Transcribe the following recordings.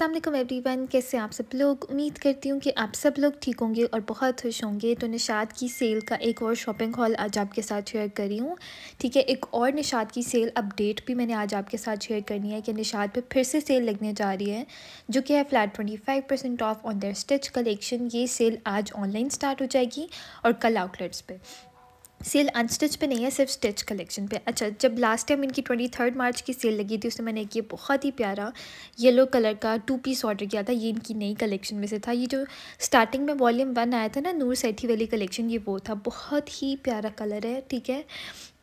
Aslam every one कैसे आप सब लोग उम्मीद करती हूँ कि आप सब लोग ठीक होंगे और बहुत खुश होंगे तो निशाद की सेल का एक और शॉपिंग हॉल आज आपके साथ शेयर करी हूँ ठीक है एक और निशाद की सेल अपडेट भी मैंने आज आपके साथ शेयर करनी है कि निशाद पे फिर से सेल लगने जा रही है जो कि है flat twenty five percent off on their stitch collection ये सेल आज ऑनलाइन स्टार्ट हो जाएगी और कल आउटलेट्स पर सेल अनस्टिच पे नहीं है सिर्फ स्टिच कलेक्शन पे अच्छा जब लास्ट टाइम इनकी ट्वेंटी थर्ड मार्च की सेल लगी थी उसमें मैंने एक ये बहुत ही प्यारा येलो कलर का टू पीस ऑर्डर किया था ये इनकी नई कलेक्शन में से था ये जो स्टार्टिंग में वॉल्यूम वन आया था ना नूर सेठी वाली कलेक्शन ये वो था बहुत ही प्यारा कलर है ठीक है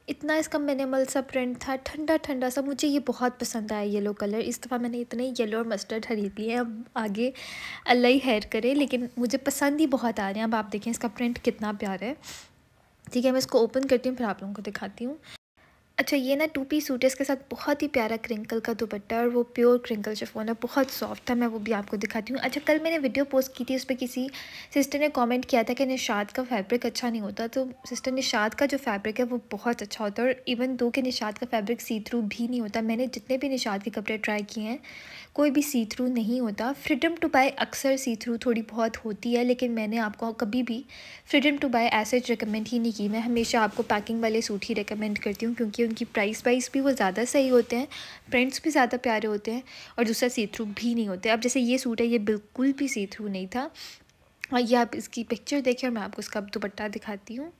इतना इसका मिनिमल सा प्रिंट था ठंडा ठंडा सा मुझे ये बहुत पसंद आया येलो कलर इस दफ़ा मैंने इतने येलो और मस्टर्ड खरीद लिए अब आगे अल्लाह ही करें करे लेकिन मुझे पसंद ही बहुत आ रहे हैं अब आप देखें इसका प्रिंट कितना प्यारा है ठीक है मैं इसको ओपन करती हूँ फिर आप लोगों को दिखाती हूँ अच्छा ये ना टू पी सूट है इसके साथ बहुत ही प्यारा क्रिंकल का दुपट्टा और वो प्योर क्रिंकल शिफोन है बहुत सॉफ्ट था मैं वो भी आपको दिखाती हूँ अच्छा कल मैंने वीडियो पोस्ट की थी उस पर किसी सिस्टर ने कमेंट किया था कि निशाद का फैब्रिक अच्छा नहीं होता तो सिस्टर निशाद का जो फैब्रिक है वो बहुत अच्छा होता है और इवन दो के निशाद का फैब्रिक सी थ्रू भी नहीं होता मैंने जितने भी निशाद के कपड़े ट्राई किए हैं कोई भी सी थ्रू नहीं होता फ्रीडम टू बाय अक्सर सी थ्रू थोड़ी बहुत होती है लेकिन मैंने आपको कभी भी फ्रीडम टू बाय ऐसे रिकमेंड ही नहीं की मैं हमेशा आपको पैकिंग वाले सूट ही रिकमेंड करती हूँ क्योंकि उनकी प्राइस वाइस भी वो ज़्यादा सही होते हैं प्रिंट्स भी ज़्यादा प्यारे होते हैं और दूसरा सी थ्रू भी नहीं होते अब जैसे ये सूट है ये बिल्कुल भी सी थ्रू नहीं था और ये आप इसकी पिक्चर देखिए और मैं आपको इसका दुपट्टा दिखाती हूँ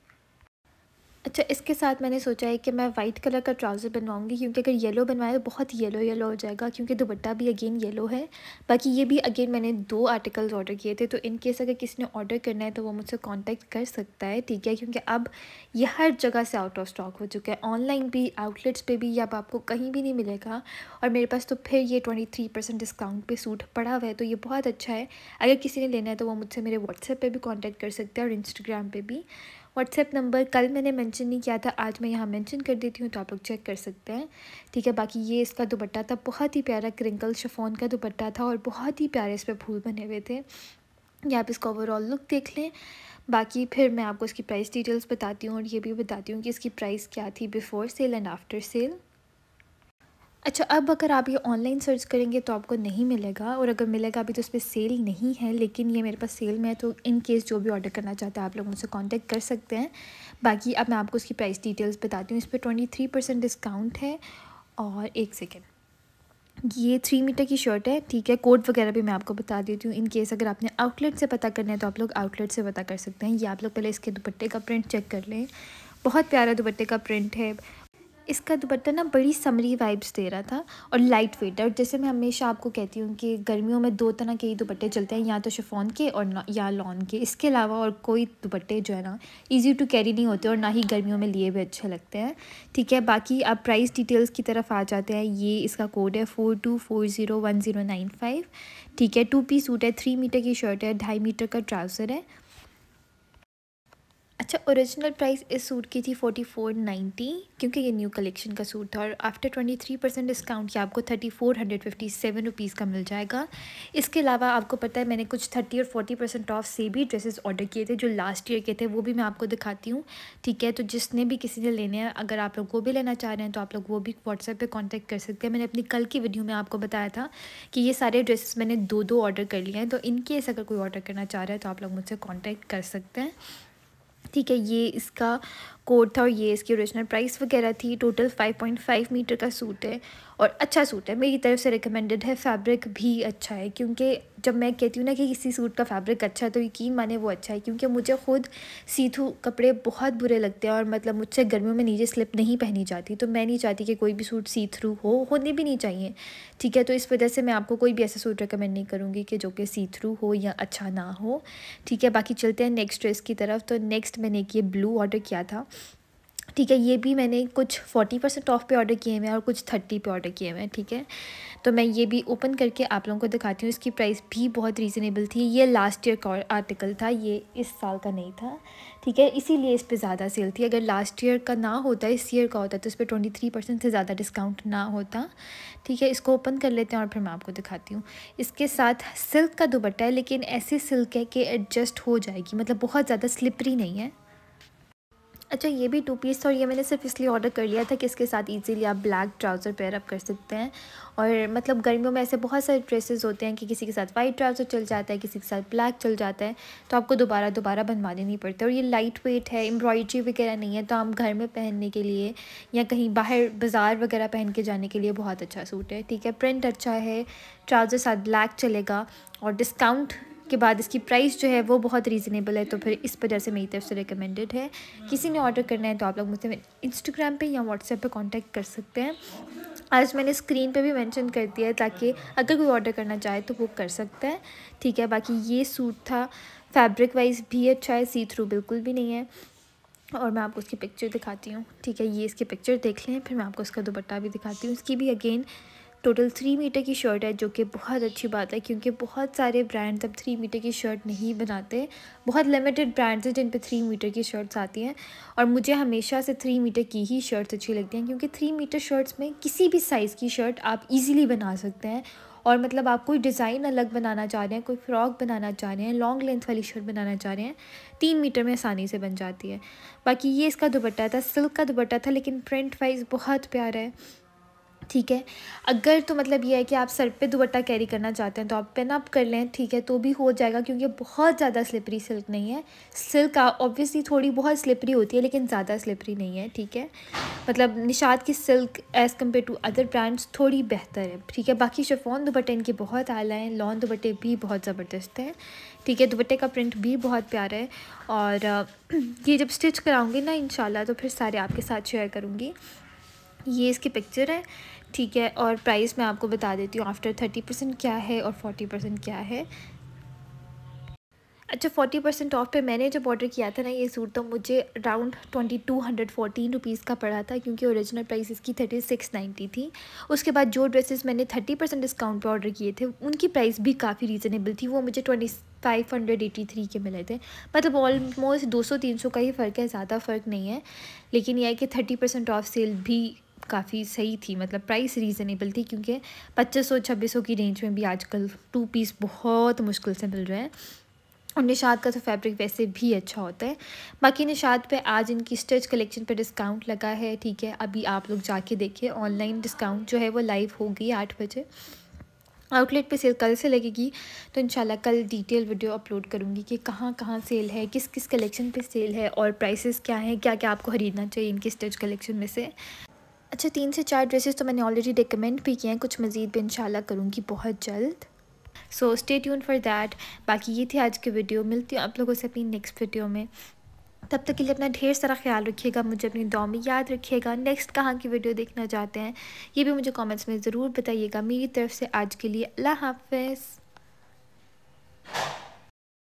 अच्छा इसके साथ मैंने सोचा है कि मैं वाइट कलर का ट्राउज़र बनवाऊंगी क्योंकि अगर येलो बनवाया तो बहुत येलो येलो हो जाएगा क्योंकि दुपट्टा भी अगेन येलो है बाकी ये भी अगेन मैंने दो आर्टिकल्स ऑर्डर किए थे तो इन केस अगर किसी ने ऑर्डर करना है तो वो मुझसे कांटेक्ट कर सकता है ठीक है क्योंकि अब ये हर जगह से आउट ऑफ स्टॉक हो चुका है ऑनलाइन भी आउटलेट्स पर भी अब आपको कहीं भी नहीं मिलेगा और मेरे पास तो फिर ये ट्वेंटी डिस्काउंट पर सूट पड़ा हुआ है तो ये बहुत अच्छा है अगर किसी ने लेना है तो वो मुझसे मेरे व्हाट्सएप पर भी कॉन्टैक्ट कर सकते हैं और इंस्टाग्राम पर भी व्हाट्सएप नंबर कल मैंने मेंशन नहीं किया था आज मैं यहाँ मेंशन कर देती हूँ तो आप लोग चेक कर सकते हैं ठीक है बाकी ये इसका दुपट्टा था बहुत ही प्यारा क्रिंकल शफोन का दुपट्टा था और बहुत ही प्यारे इस पर फूल बने हुए थे या आप इसका ओवरऑल लुक देख लें बाकी फिर मैं आपको इसकी प्राइस डिटेल्स बताती हूँ और ये भी बताती हूँ कि इसकी प्राइस क्या थी before sale and after sale अच्छा अब अगर आप ये ऑनलाइन सर्च करेंगे तो आपको नहीं मिलेगा और अगर मिलेगा अभी तो उस पर सेल नहीं है लेकिन ये मेरे पास सेल में है तो इन केस जो भी ऑर्डर करना चाहते हैं आप लोग मुझसे कांटेक्ट कर सकते हैं बाकी अब मैं आपको उसकी प्राइस डिटेल्स बताती हूँ इस पर ट्वेंटी थ्री परसेंट डिस्काउंट है और एक सेकेंड ये थ्री मीटर की शर्ट है ठीक है कोट वगैरह भी मैं आपको बता देती हूँ इन केस अगर आपने आउटलेट से पता करना है तो आप लोग आउटलेट से पता कर सकते हैं ये आप लोग पहले इसके दुपट्टे का प्रिंट चेक कर लें बहुत प्यारा दुपट्टे का प्रिंट है इसका दुपट्टा ना बड़ी समरी वाइब्स दे रहा था और लाइट वेट और जैसे मैं हमेशा आपको कहती हूँ कि गर्मियों में दो तरह के ही दुपट्टे चलते हैं या तो शिफोन के और या लॉन के इसके अलावा और कोई दुपट्टे जो है ना ईजी टू कैरी नहीं होते और ना ही गर्मियों में लिए भी अच्छे लगते हैं ठीक है बाकी आप प्राइस डिटेल्स की तरफ आ जाते हैं ये इसका कोड है four two four zero one zero nine five ठीक है टू पी सूट है थ्री मीटर की शर्ट है ढाई मीटर का ट्राउज़र है अच्छा ओरिजिनल प्राइस इस सूट की थी फोर्टी फोर नाइन्टी क्योंकि ये न्यू कलेक्शन का सूट था और after twenty three percent discount किया आपको thirty four hundred fifty seven rupees का मिल जाएगा इसके अलावा आपको पता है मैंने कुछ थर्टी और फोर्टी परसेंट ऑफ से भी ड्रेसेस ऑर्डर किए थे जो लास्ट ईयर के थे वो भी मैं आपको दिखाती हूँ ठीक है तो जिसने भी किसी ने लेने हैं अगर आप लोग वो भी लेना चाह रहे हैं तो आप लोग वो भी व्हाट्सएप पर कॉन्टैक्ट कर सकते हैं मैंने अपनी कल की वीडियो में आपको बताया था कि ये सारे ड्रेसेस मैंने दो दो ऑर्डर कर लिए हैं तो इनकेस अगर कोई ऑर्डर करना चाह रहा है तो आप लोग मुझसे कॉन्टैक्ट कर सकते हैं ठीक है ये इसका कोट था और ये इसकी ओरिजिनल प्राइस वगैरह थी टोटल 5.5 मीटर का सूट है और अच्छा सूट है मेरी तरफ से रिकमेंडेड है फैब्रिक भी अच्छा है क्योंकि जब मैं कहती हूँ ना कि किसी सूट का फैब्रिक अच्छा है तो यकीन माने वो अच्छा है क्योंकि मुझे खुद सीथू कपड़े बहुत बुरे लगते हैं और मतलब मुझसे गर्मियों में नीचे स्लिप नहीं पहनी जाती तो मैं नहीं चाहती कि कोई भी सूट सी थ्रू हो होने भी नहीं चाहिए ठीक है तो इस वजह से मैं आपको कोई भी ऐसा सूट रिकमेंड नहीं करूँगी कि जो कि सी थ्रू हो या अच्छा ना हो ठीक है बाकी चलते हैं नेक्स्ट ड्रेस की तरफ तो नेक्स्ट मैंने एक ये ब्लू ऑर्डर किया था ठीक है ये भी मैंने कुछ फोर्टी परसेंट ऑफ पे ऑर्डर किए हुए हैं और कुछ थर्टी पे ऑर्डर किए हुए हैं ठीक है तो मैं ये भी ओपन करके आप लोगों को दिखाती हूँ इसकी प्राइस भी बहुत रीज़नेबल थी ये लास्ट ईयर का आर्टिकल था ये इस साल का नहीं था ठीक है इसीलिए इस पर ज़्यादा सेल थी अगर लास्ट ईयर का ना होता इस ईयर का होता तो इस पर ट्वेंटी थ्री परसेंट से ज़्यादा डिस्काउंट ना होता ठीक है इसको ओपन कर लेते हैं और फिर मैं आपको दिखाती हूँ इसके साथ सिल्क का दुपट्टा है लेकिन ऐसी सिल्क है कि एडजस्ट हो जाएगी मतलब बहुत ज़्यादा स्लिपरी नहीं है अच्छा ये भी टू पीस था और ये मैंने सिर्फ इसलिए ऑर्डर कर लिया था कि इसके साथ इजीली आप ब्लैक ट्राउज़र पेयर अप कर सकते हैं और मतलब गर्मियों में ऐसे बहुत सारे ड्रेसेस होते हैं कि किसी के साथ वाइट ट्राउज़र चल जाता है किसी के साथ ब्लैक चल जाता है तो आपको दोबारा दोबारा बनवाने नहीं पड़ते और ये लाइट वेट है एम्ब्रॉयड्री वगैरह नहीं है तो हम घर में पहनने के लिए या कहीं बाहर बाज़ार वगैरह पहन के जाने के लिए बहुत अच्छा सूट है ठीक है प्रिंट अच्छा है ट्राउज़र साथ ब्लैक चलेगा और डिस्काउंट के बाद इसकी प्राइस जो है वो बहुत रीज़नेबल है तो फिर इस वजह से मेरी तरफ से रिकमेंडेड है किसी ने ऑर्डर करना है तो आप लोग मुझसे इंस्टाग्राम पे या व्हाट्सएप पे कांटेक्ट कर सकते हैं आज मैंने स्क्रीन पे भी मेंशन कर दिया है ताकि अगर कोई ऑर्डर करना चाहे तो वो कर सकता है ठीक है बाकी ये सूट था फैब्रिक वाइज भी अच्छा है सी थ्रू बिल्कुल भी नहीं है और मैं आपको उसकी पिक्चर दिखाती हूँ ठीक है ये इसकी पिक्चर देख लें फिर मैं आपको उसका दुपट्टा भी दिखाती हूँ इसकी भी अगेन टोटल थ्री मीटर की शर्ट है जो कि बहुत अच्छी बात है क्योंकि बहुत सारे ब्रांड्स अब थ्री मीटर की शर्ट नहीं बनाते बहुत लिमिटेड ब्रांड्स हैं जिन पे थ्री मीटर की शर्ट्स आती हैं और मुझे हमेशा से थ्री मीटर की ही शर्ट्स अच्छी लगती हैं क्योंकि थ्री मीटर शर्ट्स में किसी भी साइज़ की शर्ट आप ईज़िली बना सकते हैं और मतलब आप कोई डिज़ाइन अलग बनाना चाह रहे हैं कोई फ्रॉक बनाना चाह रहे हैं लॉन्ग लेंथ वाली शर्ट बनाना चाह रहे हैं तीन मीटर में आसानी से बन जाती है बाकी ये इसका दुपट्टा था सिल्क का दुपट्टा था लेकिन प्रिंट वाइज बहुत प्यारा है ठीक है अगर तो मतलब ये है कि आप सर पे दुपट्टा कैरी करना चाहते हैं तो आप पेन अप कर लें ठीक है तो भी हो जाएगा क्योंकि बहुत ज़्यादा स्लिपरी सिल्क नहीं है सिल्क ऑब्वियसली थोड़ी बहुत स्लिपरी होती है लेकिन ज़्यादा स्लिपरी नहीं है ठीक है मतलब निशात की silk as compare to other brands थोड़ी बेहतर है ठीक है बाकी शेफोन दुपट्टे इनके बहुत आला हैं लॉन दुपट्टे भी बहुत ज़बरदस्त हैं ठीक है दुपट्टे का प्रिंट भी बहुत प्यारा है और ये जब स्टिच कराऊँगी ना इन तो फिर सारे आपके साथ शेयर करूँगी ये इसकी पिक्चर है ठीक है और प्राइस मैं आपको बता देती हूँ आफ्टर थर्टी परसेंट क्या है और फोर्टी परसेंट क्या है अच्छा फोर्टी परसेंट ऑफ पे मैंने जब ऑर्डर किया था ना ये सूट तो मुझे around twenty two hundred fourteen rupees का पड़ा था क्योंकि ओरिजिनल प्राइस इसकी थर्टी सिक्स नाइन्टी थी उसके बाद जो ड्रेसेस मैंने थर्टी परसेंट डिस्काउंट पे ऑर्डर किए थे उनकी प्राइस भी काफ़ी रीज़नेबल थी वो मुझे twenty five hundred eighty three के मिले थे मतलब ऑलमोस्ट दो सौ तीन सौ का ही फ़र्क है ज़्यादा फ़र्क नहीं है लेकिन यह है कि थर्टी परसेंट ऑफ सेल भी काफ़ी सही थी मतलब प्राइस रीज़नेबल थी क्योंकि पच्चीस सौ छब्बीस सौ की रेंज में भी आजकल टू पीस बहुत मुश्किल से मिल रहे हैं और निशाद का तो फैब्रिक वैसे भी अच्छा होता है बाकी निशाद पे आज इनकी स्टिच कलेक्शन पे डिस्काउंट लगा है ठीक है अभी आप लोग जाके देखिए ऑनलाइन डिस्काउंट जो है वो लाइव होगी आठ बजे आउटलेट पे सेल कल से लगेगी तो इंशाल्लाह कल डिटेल वीडियो अपलोड करूँगी कि कहाँ कहाँ सेल है किस किस कलेक्शन पे सेल है और प्राइसेस क्या हैं क्या क्या आपको ख़रीदना चाहिए इनकी स्टिच कलेक्शन में से अच्छा तीन से चार ड्रेसेस तो मैंने ऑलरेडी रिकमेंड भी किए हैं कुछ मज़ीद भी इंशाल्लाह करूँगी बहुत जल्द so stay tune for that बाकी ये थी आज की वीडियो मिलती हूँ आप लोगों से अपनी नेक्स्ट वीडियो में तब तक के लिए अपना ढेर सारा ख्याल रखिएगा मुझे अपनी दौ में याद रखिएगा नेक्स्ट कहाँ की वीडियो देखना चाहते हैं ये भी मुझे कॉमेंट्स में ज़रूर बताइएगा मेरी तरफ से आज के लिए अल्लाह हाफ